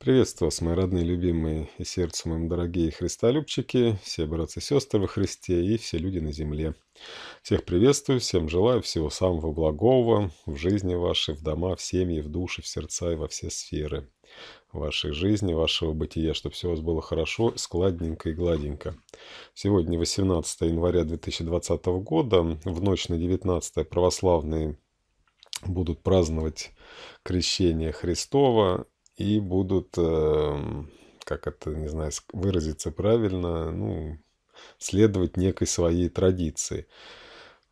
Приветствую вас, мои родные, любимые и сердцу моим дорогие христолюбчики, все братцы и сестры во Христе и все люди на земле. Всех приветствую, всем желаю всего самого благого в жизни вашей, в дома, в семьи, в души, в сердца и во все сферы вашей жизни, вашего бытия, чтобы все у вас было хорошо, складненько и гладенько. Сегодня 18 января 2020 года, в ночь на 19 православные будут праздновать крещение Христова и будут, эм, как это, не знаю, выразиться правильно, ну, следовать некой своей традиции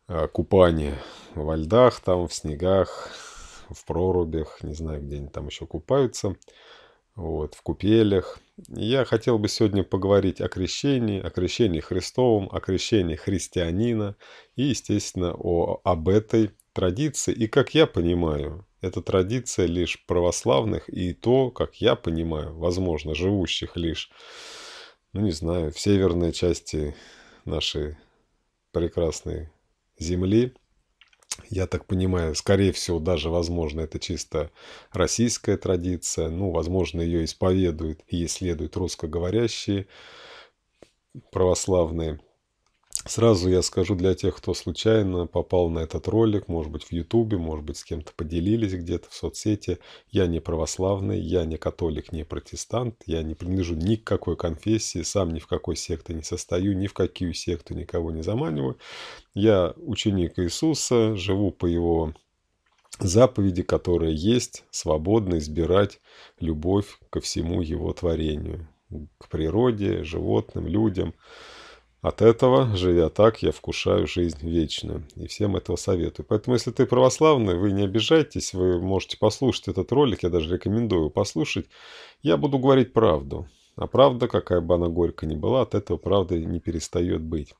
э, купание во льдах, там, в снегах, в прорубях, не знаю, где они там еще купаются, вот, в купелях. Я хотел бы сегодня поговорить о крещении, о крещении Христовом, о крещении христианина и, естественно, о, об этой традиции. И, как я понимаю, это традиция лишь православных и то, как я понимаю, возможно, живущих лишь, ну не знаю, в северной части нашей прекрасной земли. Я так понимаю, скорее всего, даже, возможно, это чисто российская традиция. Ну, возможно, ее исповедуют и исследуют русскоговорящие православные. Сразу я скажу для тех, кто случайно попал на этот ролик, может быть в Ютубе, может быть с кем-то поделились где-то в соцсети. Я не православный, я не католик, не протестант, я не принадлежу ни к какой конфессии, сам ни в какой секты не состою, ни в какую секту никого не заманиваю. Я ученик Иисуса, живу по его заповеди, которые есть, свободно избирать любовь ко всему его творению, к природе, животным, людям. От этого, живя так, я вкушаю жизнь вечную. И всем этого советую. Поэтому, если ты православный, вы не обижайтесь, вы можете послушать этот ролик, я даже рекомендую послушать. Я буду говорить правду. А правда, какая бы она горько ни была, от этого правды не перестает быть.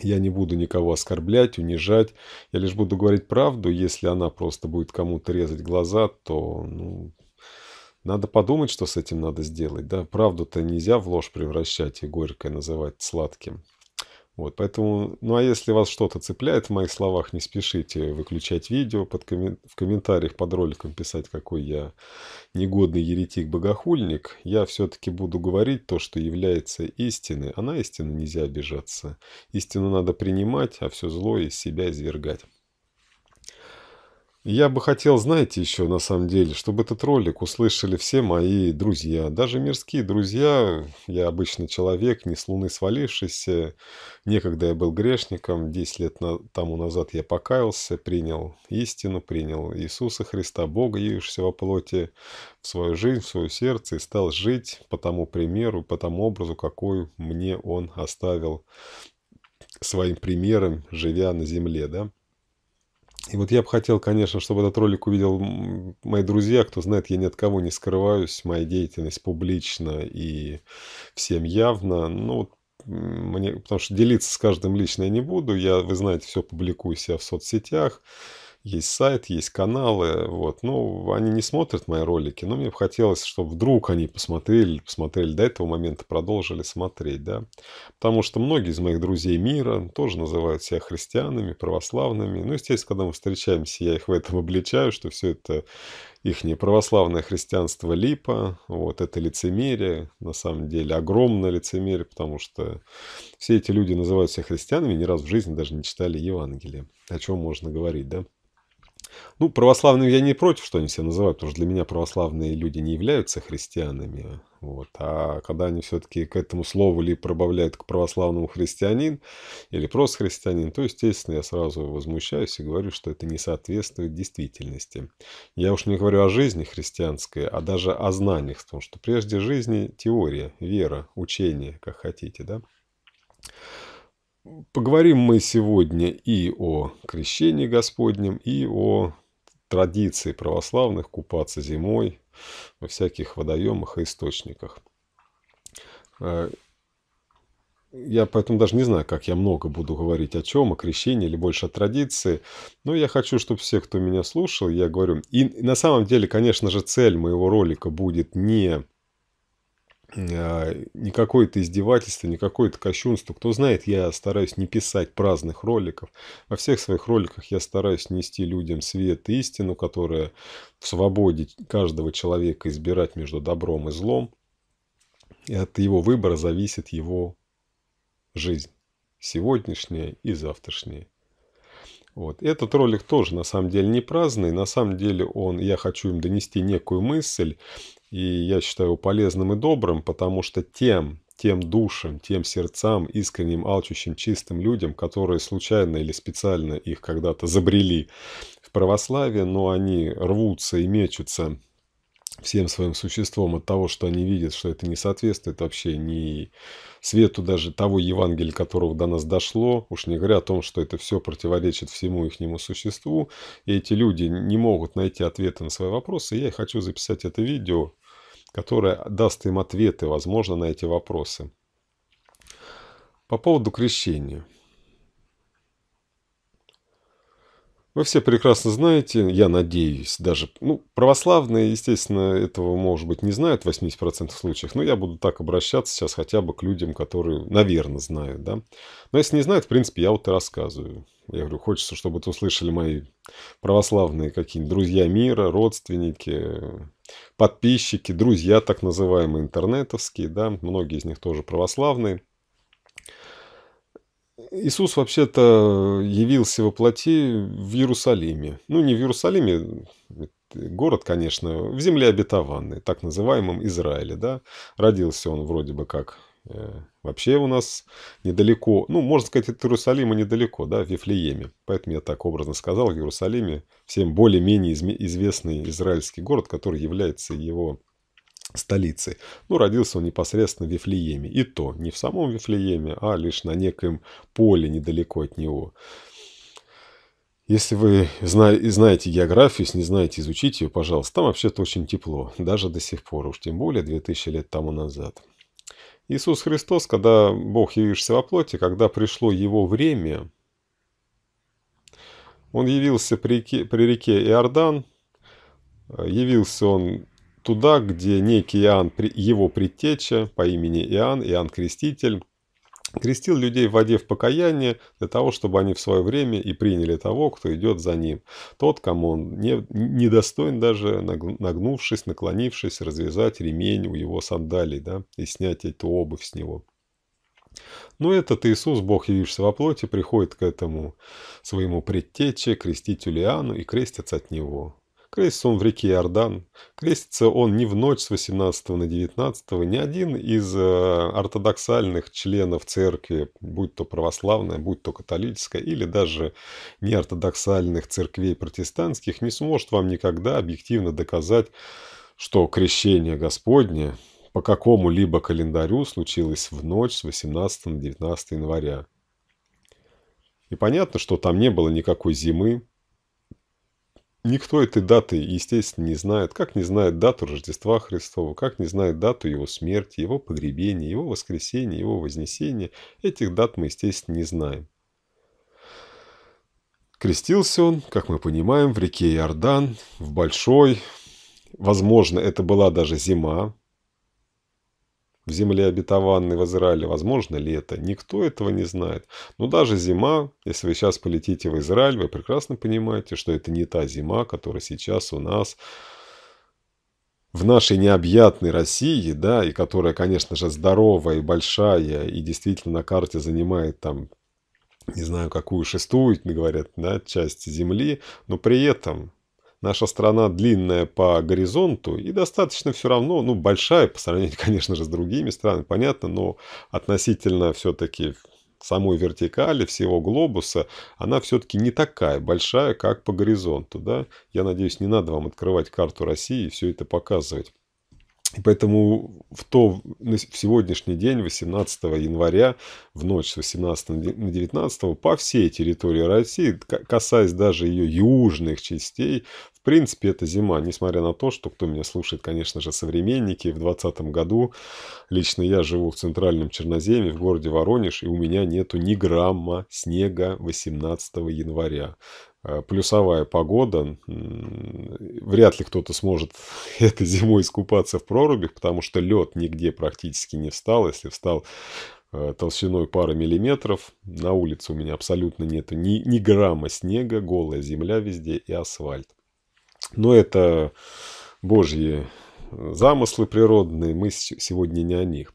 Я не буду никого оскорблять, унижать. Я лишь буду говорить правду. Если она просто будет кому-то резать глаза, то ну, надо подумать, что с этим надо сделать. Да, правду-то нельзя в ложь превращать и горькое называть сладким. Вот, поэтому, ну а если вас что-то цепляет в моих словах, не спешите выключать видео, под коммен... в комментариях под роликом писать, какой я негодный еретик-богохульник. Я все-таки буду говорить то, что является истиной, а на истину нельзя обижаться. Истину надо принимать, а все зло из себя извергать. Я бы хотел, знаете, еще на самом деле, чтобы этот ролик услышали все мои друзья, даже мирские друзья. Я обычный человек, не с луны свалившийся. Некогда я был грешником, 10 лет на... тому назад я покаялся, принял истину, принял Иисуса Христа, Бога, явившегося во плоти, в свою жизнь, в свое сердце и стал жить по тому примеру, по тому образу, какой мне Он оставил своим примером, живя на земле, да. И вот я бы хотел, конечно, чтобы этот ролик увидел мои друзья. Кто знает, я ни от кого не скрываюсь. Моя деятельность публична и всем явно. Ну, вот мне, потому что делиться с каждым лично я не буду. Я, вы знаете, все публикую себя в соцсетях есть сайт, есть каналы, вот, ну, они не смотрят мои ролики, но мне бы хотелось, чтобы вдруг они посмотрели, посмотрели до этого момента, продолжили смотреть, да, потому что многие из моих друзей мира тоже называют себя христианами, православными, ну, естественно, когда мы встречаемся, я их в этом обличаю, что все это их не православное христианство липа, вот это лицемерие, на самом деле огромное лицемерие, потому что все эти люди называют себя христианами, ни раз в жизни даже не читали Евангелие, о чем можно говорить, да. Ну, православным я не против, что они себя называют, потому что для меня православные люди не являются христианами. Вот. А когда они все-таки к этому слову ли пробавляют к православному христианин или просто христианин, то, естественно, я сразу возмущаюсь и говорю, что это не соответствует действительности. Я уж не говорю о жизни христианской, а даже о знаниях, потому что прежде жизни теория, вера, учение, как хотите, да. Поговорим мы сегодня и о крещении Господнем, и о традиции православных купаться зимой во всяких водоемах и источниках. Э, я поэтому даже не знаю, как я много буду говорить о чем, о крещении или больше о традиции. Но я хочу, чтобы все, кто меня слушал, я говорю... И на самом деле, конечно же, цель моего ролика будет не а, не какое-то издевательство, не какое-то кощунство. Кто знает, я стараюсь не писать праздных роликов. Во всех своих роликах я стараюсь нести людям свет и истину, которая в свободе каждого человека избирать между добром и злом. И от его выбора зависит его жизнь. Сегодняшняя и завтрашняя. Вот. Этот ролик тоже на самом деле не праздный. На самом деле он, я хочу им донести некую мысль, и я считаю его полезным и добрым, потому что тем, тем душам, тем сердцам, искренним, алчущим, чистым людям, которые случайно или специально их когда-то забрели в православие, но они рвутся и мечутся всем своим существом от того, что они видят, что это не соответствует вообще ни свету даже того Евангелия, которого до нас дошло, уж не говоря о том, что это все противоречит всему ихнему существу, и эти люди не могут найти ответы на свои вопросы, я хочу записать это видео, которое даст им ответы, возможно, на эти вопросы. По поводу крещения. Вы все прекрасно знаете, я надеюсь, даже, ну, православные, естественно, этого, может быть, не знают в 80% случаях, но я буду так обращаться сейчас хотя бы к людям, которые, наверное, знают, да. Но если не знают, в принципе, я вот и рассказываю. Я говорю, хочется, чтобы это услышали мои православные какие-нибудь друзья мира, родственники, подписчики, друзья так называемые интернетовские, да, многие из них тоже православные. Иисус вообще-то явился во плоти в Иерусалиме. Ну, не в Иерусалиме, город, конечно, в земле обетованной, так называемом Израиле, да. Родился он вроде бы как э, вообще у нас недалеко, ну, можно сказать, от Иерусалима недалеко, да, в Вифлееме. Поэтому я так образно сказал, в Иерусалиме всем более-менее известный израильский город, который является его Столицы. Ну, родился он непосредственно в Вифлееме. И то не в самом Вифлееме, а лишь на неком поле недалеко от него. Если вы знаете географию, если не знаете, изучите ее, пожалуйста. Там вообще-то очень тепло, даже до сих пор, уж тем более 2000 лет тому назад. Иисус Христос, когда Бог явился во плоти, когда пришло Его время, Он явился при реке, при реке Иордан, э, явился Он туда, где некий Иоанн, его предтеча по имени Иоанн, Иоанн Креститель, крестил людей в воде в покаяние для того, чтобы они в свое время и приняли того, кто идет за ним. Тот, кому он не, недостоин даже, нагнувшись, наклонившись, развязать ремень у его сандалий да, и снять эту обувь с него. Но ну, этот Иисус, Бог, явившийся во плоти, приходит к этому своему предтече, крестителю Иоанну, и крестится от него. Крестится он в реке Иордан. Крестится он не в ночь с 18 на 19. Ни один из э, ортодоксальных членов церкви, будь то православная, будь то католическая, или даже не неортодоксальных церквей протестантских, не сможет вам никогда объективно доказать, что крещение Господне по какому-либо календарю случилось в ночь с 18 на 19 января. И понятно, что там не было никакой зимы, Никто этой даты, естественно, не знает, как не знает дату Рождества Христова, как не знает дату его смерти, его погребения, его воскресения, его вознесения. Этих дат мы, естественно, не знаем. Крестился он, как мы понимаем, в реке Иордан, в Большой. Возможно, это была даже зима, в земле обетованной в Израиле, возможно, это? Никто этого не знает. Но даже зима, если вы сейчас полетите в Израиль, вы прекрасно понимаете, что это не та зима, которая сейчас у нас в нашей необъятной России, да, и которая, конечно же, здоровая и большая, и действительно на карте занимает там, не знаю, какую шестую, говорят, да, часть земли, но при этом Наша страна длинная по горизонту и достаточно все равно, ну, большая по сравнению, конечно же, с другими странами, понятно, но относительно все-таки самой вертикали всего глобуса, она все-таки не такая большая, как по горизонту. Да? Я надеюсь, не надо вам открывать карту России и все это показывать. Поэтому в, то, в сегодняшний день, 18 января, в ночь с 18 на 19, по всей территории России, касаясь даже ее южных частей, принципе, это зима, несмотря на то, что кто меня слушает, конечно же, современники. В 2020 году лично я живу в центральном Черноземье, в городе Воронеж, и у меня нету ни грамма снега 18 января э, плюсовая погода. Вряд ли кто-то сможет этой зимой искупаться в прорубях, потому что лед нигде практически не встал. Если встал э, толщиной пары миллиметров, на улице у меня абсолютно нету ни, ни грамма снега, голая земля везде и асфальт. Но это Божьи э, замыслы природные, мы сегодня не о них.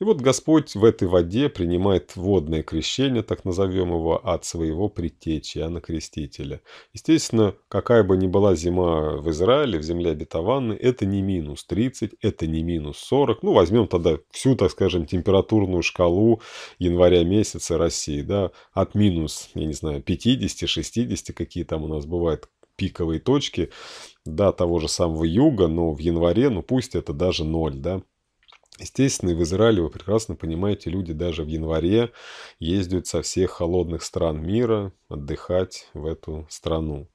И вот Господь в этой воде принимает водное крещение, так назовем его, от своего предтечи, Иоанна Крестителя. Естественно, какая бы ни была зима в Израиле, в земле обетованной, это не минус 30, это не минус 40. Ну, возьмем тогда всю, так скажем, температурную шкалу января месяца России, да, от минус, я не знаю, 50, 60, какие там у нас бывают пиковой точки, да, того же самого юга, но в январе, ну пусть это даже ноль, да. Естественно, и в Израиле, вы прекрасно понимаете, люди даже в январе ездят со всех холодных стран мира отдыхать в эту страну.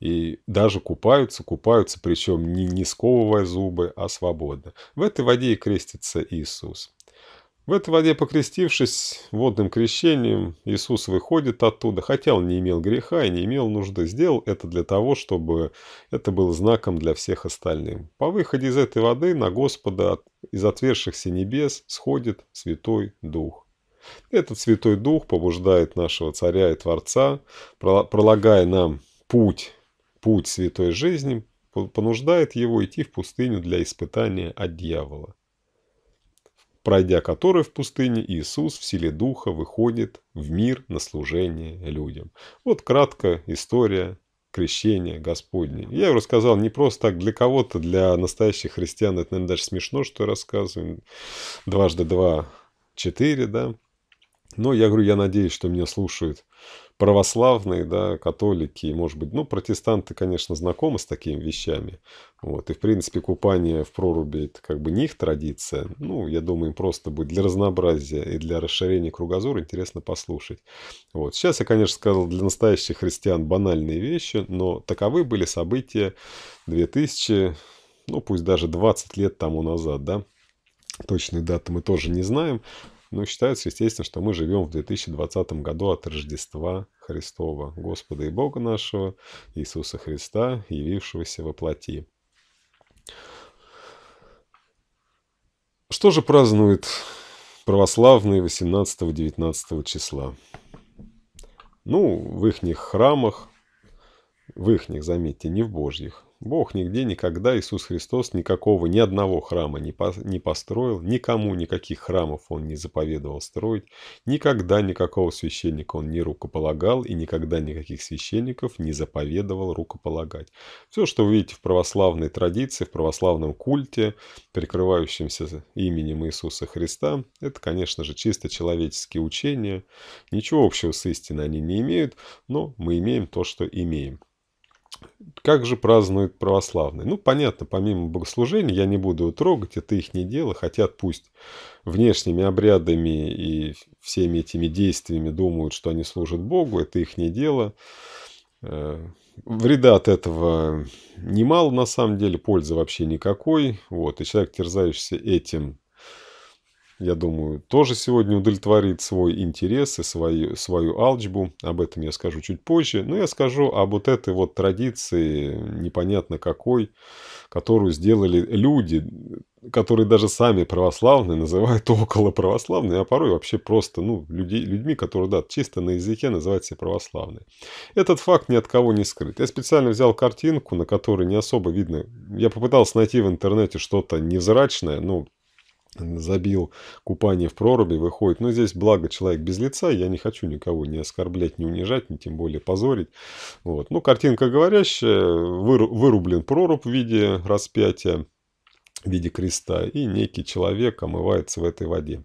И даже купаются, купаются, причем не, не сковывая зубы, а свободно. В этой воде и крестится Иисус. В этой воде покрестившись водным крещением, Иисус выходит оттуда, хотя он не имел греха и не имел нужды, сделал это для того, чтобы это было знаком для всех остальных. По выходе из этой воды на Господа из отвершихся небес сходит Святой Дух. Этот Святой Дух побуждает нашего Царя и Творца, пролагая нам путь, путь святой жизни, понуждает его идти в пустыню для испытания от дьявола пройдя который в пустыне Иисус в силе Духа выходит в мир на служение людям. Вот краткая история крещения Господне. Я рассказал не просто так для кого-то, для настоящих христиан это, наверное, даже смешно, что я рассказываю. Дважды два – четыре, да. Но ну, я говорю, я надеюсь, что меня слушают православные, да, католики, может быть, ну, протестанты, конечно, знакомы с такими вещами. Вот, и, в принципе, купание в проруби – это как бы не их традиция. Ну, я думаю, им просто будет для разнообразия и для расширения кругозора интересно послушать. Вот, сейчас я, конечно, сказал для настоящих христиан банальные вещи, но таковы были события 2000, ну, пусть даже 20 лет тому назад, да. Точной даты мы тоже не знаем, но ну, считается, естественно, что мы живем в 2020 году от Рождества Христова, Господа и Бога нашего, Иисуса Христа, явившегося во плоти. Что же празднует православные 18-19 числа? Ну, в их храмах, в их, заметьте, не в божьих, Бог нигде никогда, Иисус Христос, никакого, ни одного храма не, по, не построил, никому никаких храмов он не заповедовал строить, никогда никакого священника он не рукополагал и никогда никаких священников не заповедовал рукополагать. Все, что вы видите в православной традиции, в православном культе, прикрывающемся именем Иисуса Христа, это, конечно же, чисто человеческие учения, ничего общего с истиной они не имеют, но мы имеем то, что имеем. Как же празднуют православные? Ну, понятно, помимо богослужений, я не буду трогать, это их не дело, хотят пусть внешними обрядами и всеми этими действиями думают, что они служат Богу, это их не дело. Э, вреда от этого немало, на самом деле, пользы вообще никакой. Вот, и человек, терзающийся этим, я думаю, тоже сегодня удовлетворит свой интерес и свою, свою алчбу. Об этом я скажу чуть позже. Но я скажу об вот этой вот традиции, непонятно какой, которую сделали люди, которые даже сами православные называют около православные, а порой вообще просто ну, людей, людьми, которые да, чисто на языке называют себя православные. Этот факт ни от кого не скрыт. Я специально взял картинку, на которой не особо видно. Я попытался найти в интернете что-то невзрачное, но забил купание в проруби, выходит. Но ну, здесь благо человек без лица, я не хочу никого не оскорблять, не унижать, не тем более позорить. Вот. Ну, картинка говорящая, выру, вырублен проруб в виде распятия, в виде креста, и некий человек омывается в этой воде.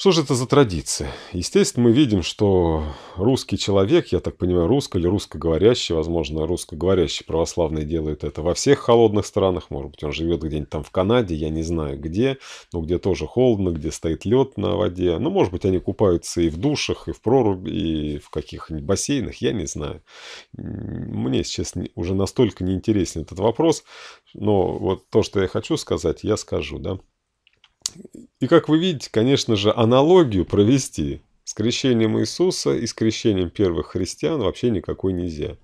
Что же это за традиция? Естественно, мы видим, что русский человек, я так понимаю, русский, или русскоговорящий, возможно, русскоговорящий православный делает это во всех холодных странах, может быть, он живет где-нибудь там в Канаде, я не знаю где, но где тоже холодно, где стоит лед на воде, ну, может быть, они купаются и в душах, и в проруби, и в каких-нибудь бассейнах, я не знаю. Мне сейчас уже настолько неинтересен этот вопрос, но вот то, что я хочу сказать, я скажу, да. И как вы видите, конечно же, аналогию провести с крещением Иисуса и с крещением первых христиан вообще никакой нельзя.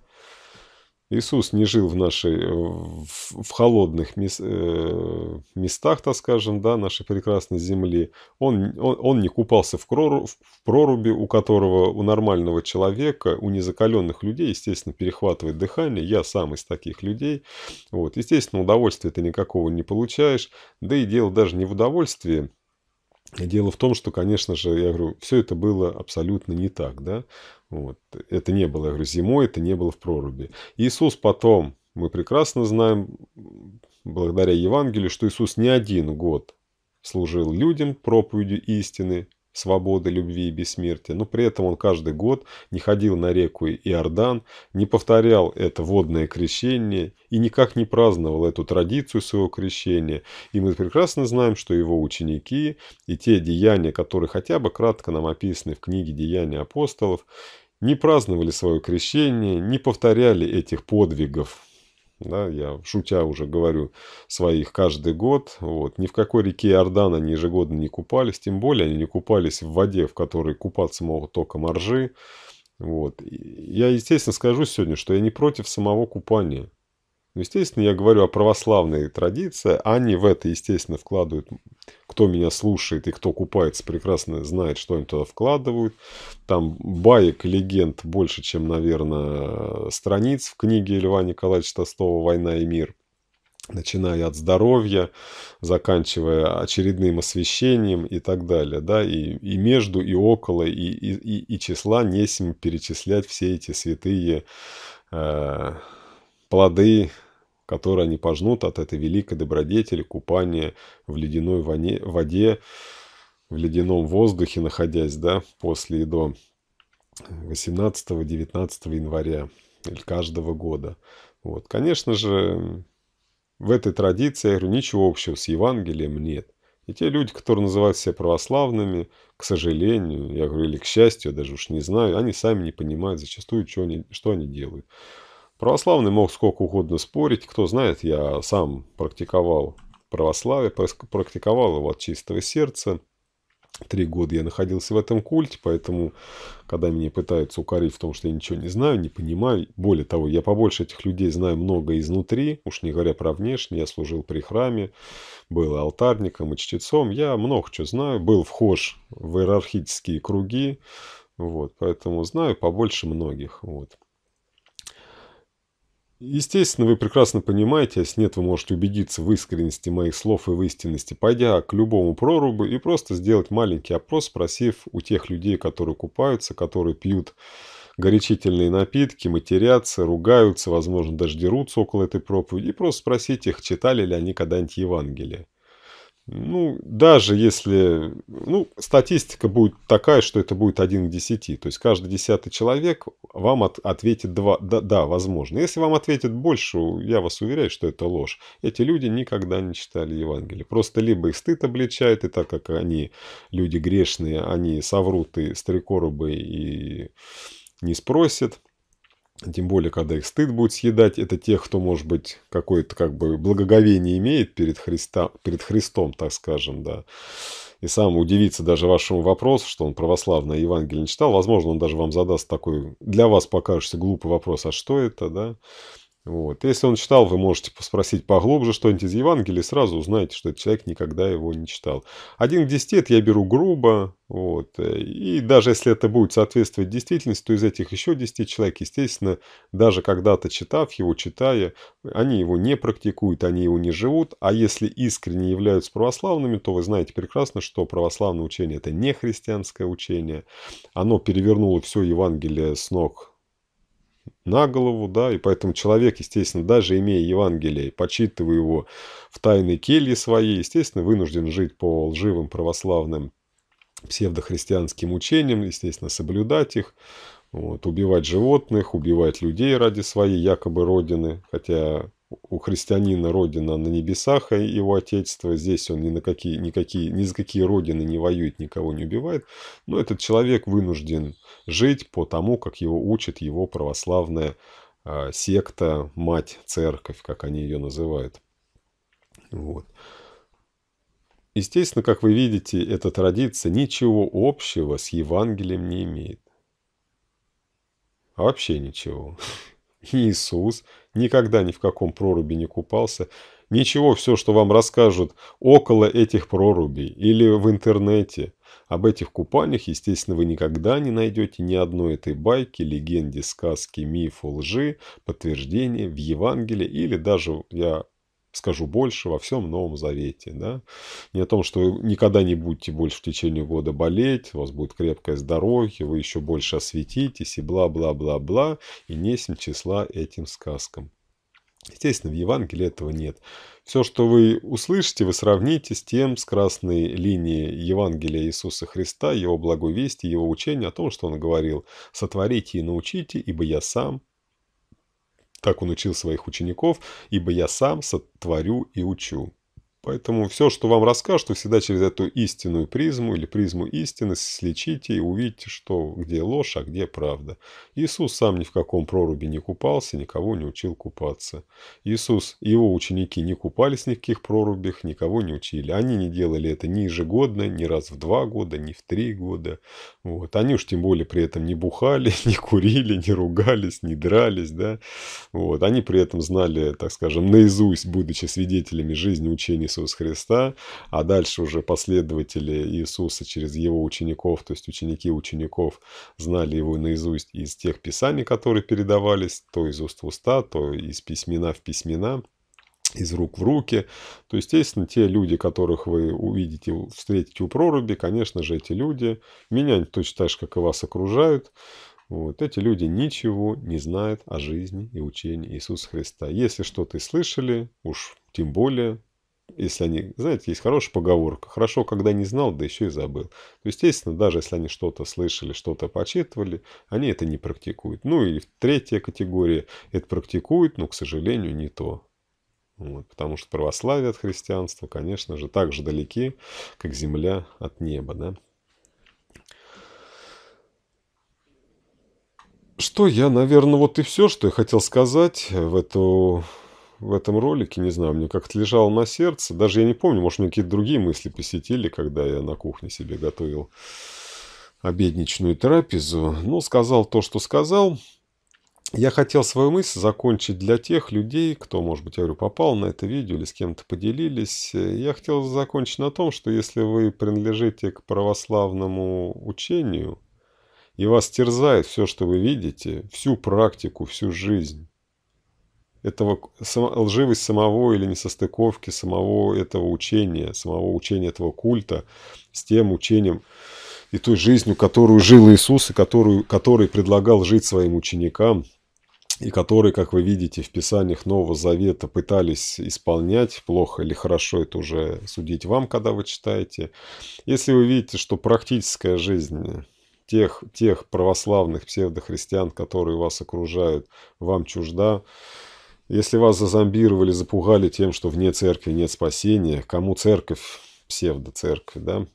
Иисус не жил в нашей, э, в холодных мес, э, местах, так скажем, да, нашей прекрасной земли. Он, он, он не купался в, прору, в проруби, у которого у нормального человека, у незакаленных людей, естественно, перехватывает дыхание. Я сам из таких людей. Вот. Естественно, удовольствия ты никакого не получаешь. Да и дело даже не в удовольствии, Дело в том, что, конечно же, я говорю, все это было абсолютно не так, да. Вот. Это не было, я говорю, зимой, это не было в проруби. Иисус потом, мы прекрасно знаем, благодаря Евангелию, что Иисус не один год служил людям проповедью истины, свободы, любви и бессмертия, но при этом он каждый год не ходил на реку Иордан, не повторял это водное крещение и никак не праздновал эту традицию своего крещения. И мы прекрасно знаем, что его ученики и те деяния, которые хотя бы кратко нам описаны в книге «Деяния апостолов», не праздновали свое крещение, не повторяли этих подвигов, да, я шутя уже говорю своих каждый год. Вот. Ни в какой реке Иордан они ежегодно не купались, тем более они не купались в воде, в которой купаться могут только моржи. Вот. Я, естественно, скажу сегодня, что я не против самого купания. Ну, естественно, я говорю о православной традиции. Они в это, естественно, вкладывают... Кто меня слушает и кто купается, прекрасно знает, что они туда вкладывают. Там баек, легенд больше, чем, наверное, страниц в книге Льва Николаевича Толстого «Война и мир» начиная от здоровья, заканчивая очередным освещением и так далее, да, и, и между, и около, и, и, и, и числа несем перечислять все эти святые э, плоды которые они пожнут от этой великой добродетели купания в ледяной ване, воде, в ледяном воздухе, находясь, да, после и до 18-19 января или каждого года. Вот, конечно же, в этой традиции, я говорю, ничего общего с Евангелием нет. И те люди, которые называют себя православными, к сожалению, я говорю, или к счастью, я даже уж не знаю, они сами не понимают зачастую, что они, что они делают. Православный мог сколько угодно спорить, кто знает, я сам практиковал православие, практиковал его от чистого сердца. Три года я находился в этом культе, поэтому, когда меня пытаются укорить в том, что я ничего не знаю, не понимаю, более того, я побольше этих людей знаю много изнутри, уж не говоря про внешне, я служил при храме, был алтарником и чтецом, я много чего знаю, был вхож в иерархические круги, вот, поэтому знаю побольше многих, вот. Естественно, вы прекрасно понимаете, а с нет вы можете убедиться в искренности моих слов и в истинности, пойдя к любому прорубу и просто сделать маленький опрос, спросив у тех людей, которые купаются, которые пьют горячительные напитки, матерятся, ругаются, возможно, даже дерутся около этой проповеди, и просто спросить их, читали ли они когда-нибудь Евангелие. Ну, даже если... Ну, статистика будет такая, что это будет 1 к 10. То есть каждый десятый человек вам от, ответит 2... Да, да, возможно. Если вам ответит больше, я вас уверяю, что это ложь. Эти люди никогда не читали Евангелие. Просто либо их стыд обличает, и так как они люди грешные, они соврут и стрекорубы и не спросят. Тем более, когда их стыд будет съедать, это тех, кто, может быть, какое-то как бы благоговение имеет перед, Христа, перед Христом, так скажем, да. И сам удивится даже вашему вопросу, что он православное Евангелие не читал. Возможно, он даже вам задаст такой, для вас покажется глупый вопрос, а что это, да? Вот. Если он читал, вы можете спросить поглубже что-нибудь из Евангелия, сразу узнаете, что этот человек никогда его не читал. Один к десяти это я беру грубо, вот. и даже если это будет соответствовать действительности, то из этих еще десяти человек, естественно, даже когда-то читав его, читая, они его не практикуют, они его не живут, а если искренне являются православными, то вы знаете прекрасно, что православное учение – это не христианское учение, оно перевернуло все Евангелие с ног на голову, да, и поэтому человек, естественно, даже имея Евангелие, почитывая его в тайной келье своей, естественно, вынужден жить по лживым православным псевдохристианским учениям, естественно, соблюдать их, вот, убивать животных, убивать людей ради своей якобы родины, хотя у христианина родина на небесах, а его отечество здесь он ни, на какие, никакие, ни за какие родины не воюет, никого не убивает, но этот человек вынужден жить по тому, как его учит его православная а, секта, мать, церковь, как они ее называют. Вот. Естественно, как вы видите, эта традиция ничего общего с Евангелием не имеет. вообще ничего. Иисус никогда ни в каком проруби не купался. Ничего, все, что вам расскажут около этих прорубей или в интернете, об этих купальнях, естественно, вы никогда не найдете ни одной этой байки, легенде, сказки, мифу, лжи, подтверждения в Евангелии или даже, я скажу больше, во всем Новом Завете. Да? Не о том, что вы никогда не будете больше в течение года болеть, у вас будет крепкое здоровье, вы еще больше осветитесь и бла-бла-бла-бла, и несем числа этим сказкам. Естественно, в Евангелии этого нет. Все, что вы услышите, вы сравните с тем, с красной линией Евангелия Иисуса Христа, Его благовестия, Его учения о том, что Он говорил «сотворите и научите, ибо я сам». Так Он учил своих учеников «ибо я сам сотворю и учу». Поэтому все, что вам расскажут, всегда через эту истинную призму или призму истины слечите и увидите, что где ложь, а где правда. Иисус сам ни в каком проруби не купался, никого не учил купаться. Иисус и его ученики не купались ни в каких прорубях, никого не учили. Они не делали это ни ежегодно, ни раз в два года, ни в три года. Вот. Они уж тем более при этом не бухали, не курили, не ругались, не дрались. Да? Вот. Они при этом знали, так скажем, наизусть, будучи свидетелями жизни учения Иисус Христа, а дальше уже последователи Иисуса через его учеников, то есть ученики учеников знали его наизусть из тех писаний, которые передавались, то из уст в уста, то из письмена в письмена, из рук в руки. То, естественно, те люди, которых вы увидите, встретите у проруби, конечно же, эти люди, меня точно так же, как и вас, окружают. Вот. Эти люди ничего не знают о жизни и учении Иисуса Христа. Если что-то слышали, уж тем более если они, знаете, есть хорошая поговорка, хорошо, когда не знал, да еще и забыл. то Естественно, даже если они что-то слышали, что-то почитывали, они это не практикуют. Ну и третья категория, это практикуют, но, к сожалению, не то. Вот, потому что православие от христианства, конечно же, так же далеки, как земля от неба. Да? Что я, наверное, вот и все, что я хотел сказать в эту в этом ролике, не знаю, мне как-то лежало на сердце. Даже я не помню, может, мне какие-то другие мысли посетили, когда я на кухне себе готовил обедничную трапезу. Но сказал то, что сказал. Я хотел свою мысль закончить для тех людей, кто, может быть, я говорю, попал на это видео или с кем-то поделились. Я хотел закончить на том, что если вы принадлежите к православному учению, и вас терзает все, что вы видите, всю практику, всю жизнь, этого, лживость самого или несостыковки самого этого учения, самого учения этого культа с тем учением и той жизнью, которую жил Иисус, и которую, который предлагал жить своим ученикам, и которые, как вы видите, в Писаниях Нового Завета пытались исполнять, плохо или хорошо, это уже судить вам, когда вы читаете. Если вы видите, что практическая жизнь тех, тех православных псевдохристиан, которые вас окружают, вам чужда, если вас зазомбировали, запугали тем, что вне церкви нет спасения, кому церковь, псевдоцерковь, да,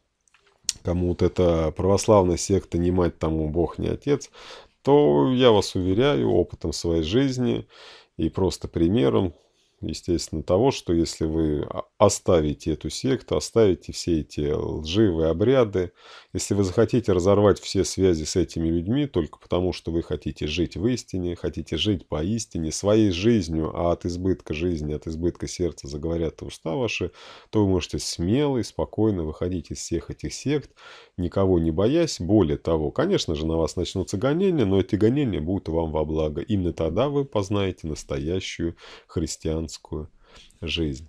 кому вот эта православная секта не мать, тому Бог не отец, то я вас уверяю опытом своей жизни и просто примером, естественно, того, что если вы оставите эту секту, оставите все эти лживые обряды, если вы захотите разорвать все связи с этими людьми только потому, что вы хотите жить в истине, хотите жить по истине, своей жизнью, а от избытка жизни, от избытка сердца заговорят уста ваши, то вы можете смело и спокойно выходить из всех этих сект никого не боясь. Более того, конечно же, на вас начнутся гонения, но эти гонения будут вам во благо. Именно тогда вы познаете настоящую христианскую жизнь.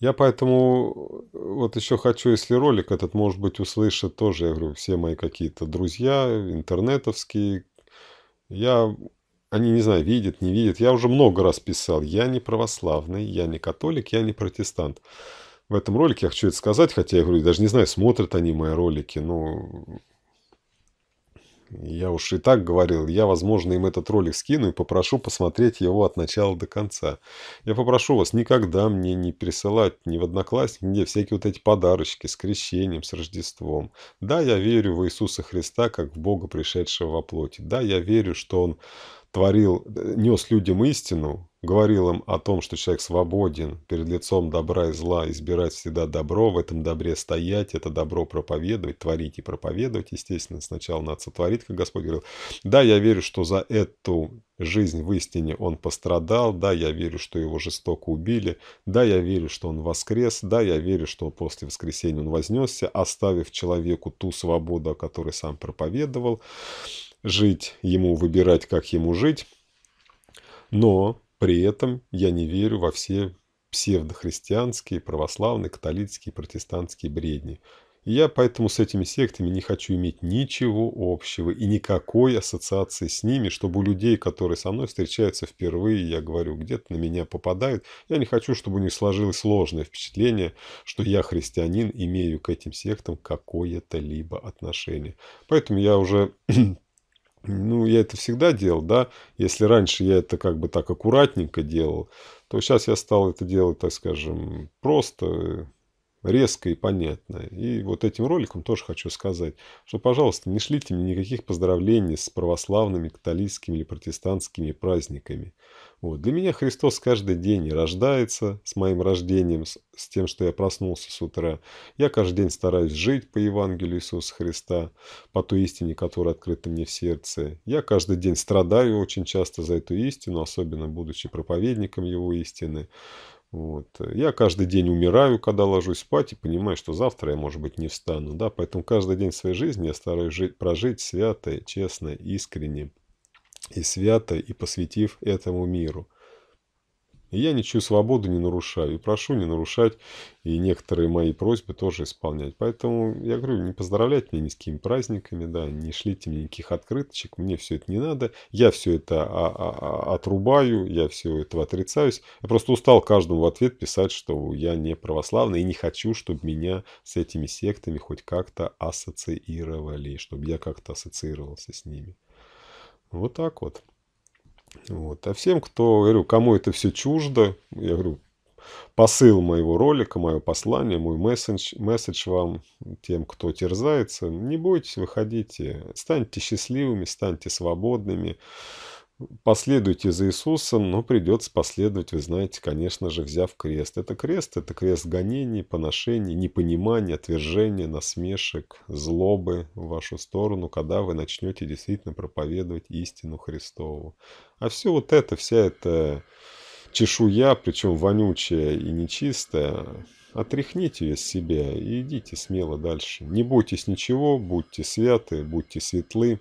Я поэтому э, вот еще хочу, если ролик этот, может быть, услышат тоже, я говорю, все мои какие-то друзья интернетовские. Я, они, не знаю, видят, не видят. Я уже много раз писал, я не православный, я не католик, я не протестант в этом ролике, я хочу это сказать, хотя я говорю, даже не знаю, смотрят они мои ролики, но я уж и так говорил, я, возможно, им этот ролик скину и попрошу посмотреть его от начала до конца. Я попрошу вас никогда мне не присылать ни в Одноклассник, ни всякие вот эти подарочки с крещением, с Рождеством. Да, я верю в Иисуса Христа, как в Бога, пришедшего во плоти. Да, я верю, что Он творил, нес людям истину, говорил им о том, что человек свободен, перед лицом добра и зла избирать всегда добро, в этом добре стоять, это добро проповедовать, творить и проповедовать, естественно, сначала надо сотворить, как Господь говорил. Да, я верю, что за эту жизнь в истине он пострадал, да, я верю, что его жестоко убили, да, я верю, что он воскрес, да, я верю, что после воскресения он вознесся, оставив человеку ту свободу, о которой сам проповедовал, жить ему, выбирать, как ему жить. Но при этом я не верю во все псевдохристианские, православные, католические, протестантские бредни. И я поэтому с этими сектами не хочу иметь ничего общего и никакой ассоциации с ними, чтобы у людей, которые со мной встречаются впервые, я говорю, где-то на меня попадают, я не хочу, чтобы у них сложилось ложное впечатление, что я христианин, имею к этим сектам какое-то либо отношение. Поэтому я уже ну, я это всегда делал, да, если раньше я это как бы так аккуратненько делал, то сейчас я стал это делать, так скажем, просто, э, резко и понятно. И вот этим роликом тоже хочу сказать, что, пожалуйста, не шлите мне никаких поздравлений с православными, католическими или протестантскими праздниками. Вот. Для меня Христос каждый день рождается с моим рождением, с, с тем, что я проснулся с утра. Я каждый день стараюсь жить по Евангелию Иисуса Христа, по той истине, которая открыта мне в сердце. Я каждый день страдаю очень часто за эту истину, особенно будучи проповедником его истины. Вот. Я каждый день умираю, когда ложусь спать и понимаю, что завтра я, может быть, не встану. Да? Поэтому каждый день своей жизни я стараюсь жить, прожить свято, честно, искренне и свято, и посвятив этому миру. Я ничью свободу не нарушаю и прошу не нарушать, и некоторые мои просьбы тоже исполнять. Поэтому я говорю, не поздравлять меня ни с какими праздниками, да, не шлите мне никаких открыточек, мне все это не надо, я все это отрубаю, я все это отрицаюсь. Я просто устал каждому в ответ писать, что я не православный и не хочу, чтобы меня с этими сектами хоть как-то ассоциировали, чтобы я как-то ассоциировался с ними. Вот так вот. Вот. А всем, кто, говорю, кому это все чуждо, я говорю, посыл моего ролика, мое послание, мой месседж, месседж вам, тем, кто терзается, не бойтесь, выходите, станьте счастливыми, станьте свободными, последуйте за Иисусом, но придется последовать, вы знаете, конечно же, взяв крест. Это крест, это крест гонений, поношений, непонимания, отвержения, насмешек, злобы в вашу сторону, когда вы начнете действительно проповедовать истину Христову. А все вот это, вся эта чешуя, причем вонючая и нечистая, отряхните ее с себя и идите смело дальше. Не бойтесь ничего, будьте святы, будьте светлы.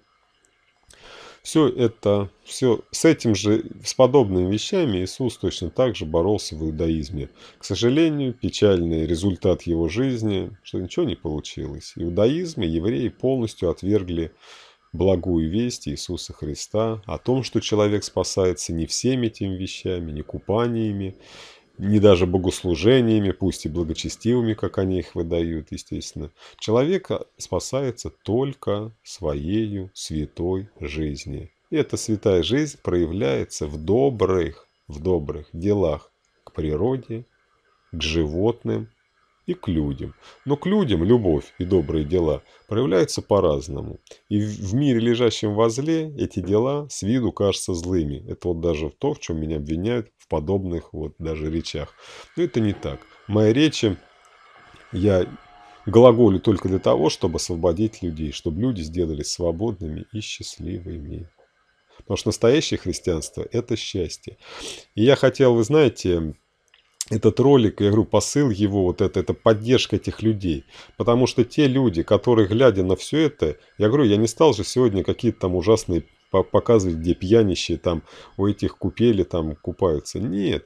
Все это, все с этим же, с подобными вещами Иисус точно так же боролся в иудаизме. К сожалению, печальный результат его жизни, что ничего не получилось. Иудаизм и евреи полностью отвергли благую весть Иисуса Христа о том, что человек спасается не всеми этими вещами, не купаниями, не даже богослужениями, пусть и благочестивыми, как они их выдают, естественно. Человек а, спасается только своей святой жизнью. И эта святая жизнь проявляется в добрых, в добрых делах к природе, к животным, и к людям. Но к людям любовь и добрые дела проявляются по-разному. И в мире, лежащем возле, эти дела с виду кажутся злыми. Это вот даже то, в чем меня обвиняют в подобных вот даже речах. Но это не так. Мои речи я глаголю только для того, чтобы освободить людей, чтобы люди сделались свободными и счастливыми. Потому что настоящее христианство – это счастье. И я хотел, вы знаете, этот ролик, я говорю, посыл его, вот это, это поддержка этих людей. Потому что те люди, которые, глядя на все это, я говорю, я не стал же сегодня какие-то там ужасные показывать, где пьянищи там у этих купели там купаются. Нет.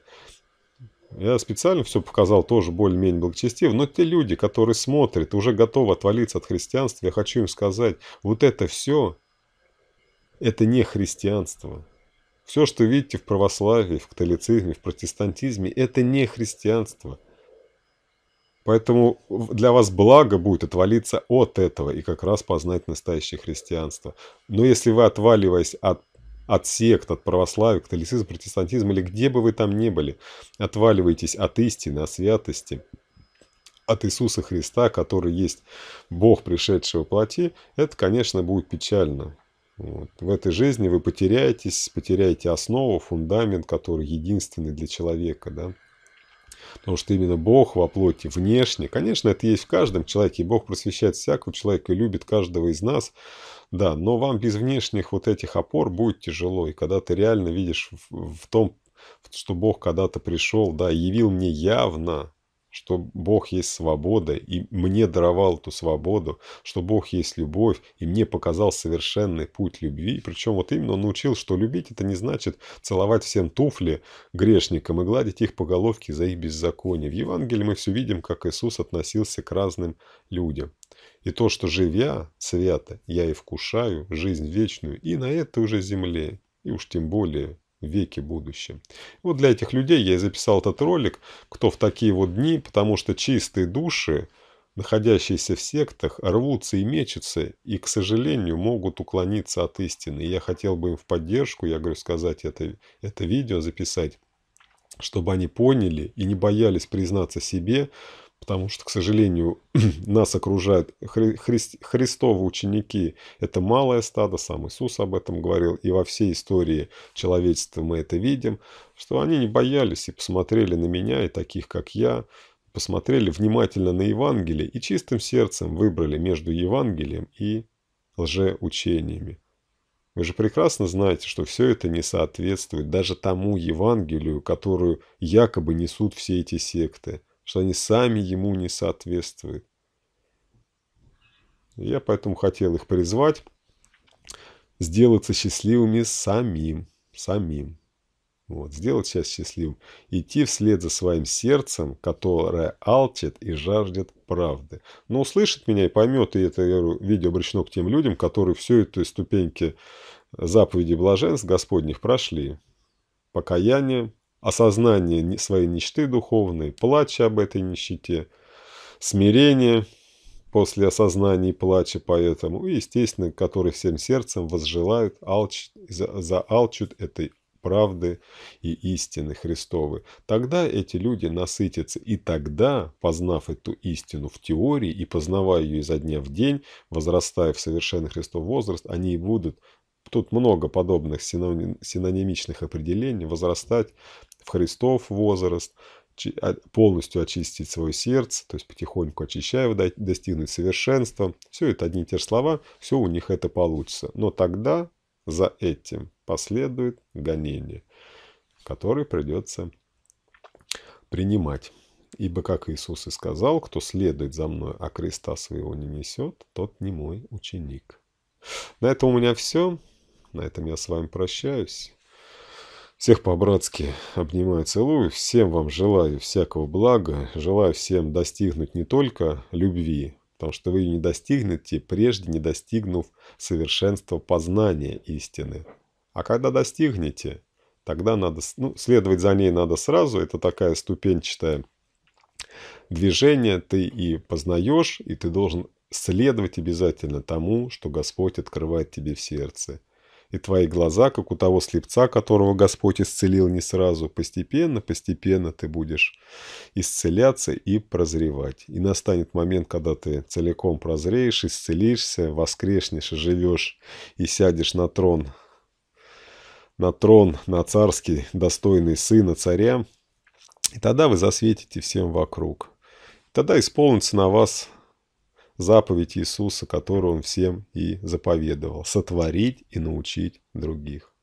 Я специально все показал тоже более-менее благочестиво, но те люди, которые смотрят, уже готовы отвалиться от христианства, я хочу им сказать, вот это все, это не христианство. Все, что видите в православии, в католицизме, в протестантизме, это не христианство. Поэтому для вас благо будет отвалиться от этого и как раз познать настоящее христианство. Но если вы, отваливаясь от, от сект, от православия, католицизма, протестантизма или где бы вы там ни были, отваливаетесь от истины, от святости, от Иисуса Христа, который есть Бог, пришедший во плоти, это, конечно, будет печально. Вот. В этой жизни вы потеряетесь, потеряете основу, фундамент, который единственный для человека, да. Потому что именно Бог во плоти внешне, конечно, это есть в каждом человеке, и Бог просвещает всякого человека и любит каждого из нас, да, но вам без внешних вот этих опор будет тяжело, и когда ты реально видишь в, в том, что Бог когда-то пришел, да, явил мне явно, что Бог есть свобода, и мне даровал эту свободу, что Бог есть любовь, и мне показал совершенный путь любви. причем вот именно он научил, что любить это не значит целовать всем туфли грешникам и гладить их по головке за их беззаконие. В Евангелии мы все видим, как Иисус относился к разным людям. И то, что живя свято, я и вкушаю жизнь вечную и на этой уже земле, и уж тем более веке будущем. Вот для этих людей я и записал этот ролик «Кто в такие вот дни», потому что чистые души, находящиеся в сектах, рвутся и мечутся и, к сожалению, могут уклониться от истины. И я хотел бы им в поддержку, я говорю, сказать это, это видео, записать, чтобы они поняли и не боялись признаться себе, потому что, к сожалению, нас окружают хри хри Христовы ученики. Это малое стадо, сам Иисус об этом говорил, и во всей истории человечества мы это видим, что они не боялись и посмотрели на меня и таких, как я, посмотрели внимательно на Евангелие и чистым сердцем выбрали между Евангелием и лжеучениями. Вы же прекрасно знаете, что все это не соответствует даже тому Евангелию, которую якобы несут все эти секты – что они сами ему не соответствуют. Я поэтому хотел их призвать сделаться счастливыми самим, самим. Вот, сделать себя счастливым. Идти вслед за своим сердцем, которое алчит и жаждет правды. Но услышит меня и поймет, и это видео обращено к тем людям, которые всю эту ступеньки заповеди блаженств Господних прошли. Покаяние, осознание своей нищеты духовной, плача об этой нищете, смирение после осознания и плача поэтому, и, естественно, которые всем сердцем возжелают, алч, за заалчут этой правды и истины Христовой. Тогда эти люди насытятся, и тогда, познав эту истину в теории и познавая ее изо дня в день, возрастая в совершенный Христов возраст, они и будут тут много подобных синонимичных определений, возрастать в Христов возраст, а, полностью очистить свое сердце, то есть потихоньку очищая, достигнуть совершенства. Все это одни и те же слова, все у них это получится. Но тогда за этим последует гонение, которое придется принимать. Ибо, как Иисус и сказал, кто следует за мной, а креста своего не несет, тот не мой ученик. На этом у меня все. На этом я с вами прощаюсь. Всех по-братски обнимаю, целую. Всем вам желаю всякого блага. Желаю всем достигнуть не только любви, потому что вы ее не достигнете, прежде не достигнув совершенства познания истины. А когда достигнете, тогда надо, ну, следовать за ней надо сразу, это такая ступенчатая движение, ты и познаешь, и ты должен следовать обязательно тому, что Господь открывает тебе в сердце и твои глаза, как у того слепца, которого Господь исцелил не сразу, постепенно, постепенно ты будешь исцеляться и прозревать. И настанет момент, когда ты целиком прозреешь, исцелишься, воскреснешь и живешь, и сядешь на трон, на трон, на царский, достойный сына царя, и тогда вы засветите всем вокруг. Тогда исполнится на вас заповедь Иисуса, которую он всем и заповедовал – сотворить и научить других.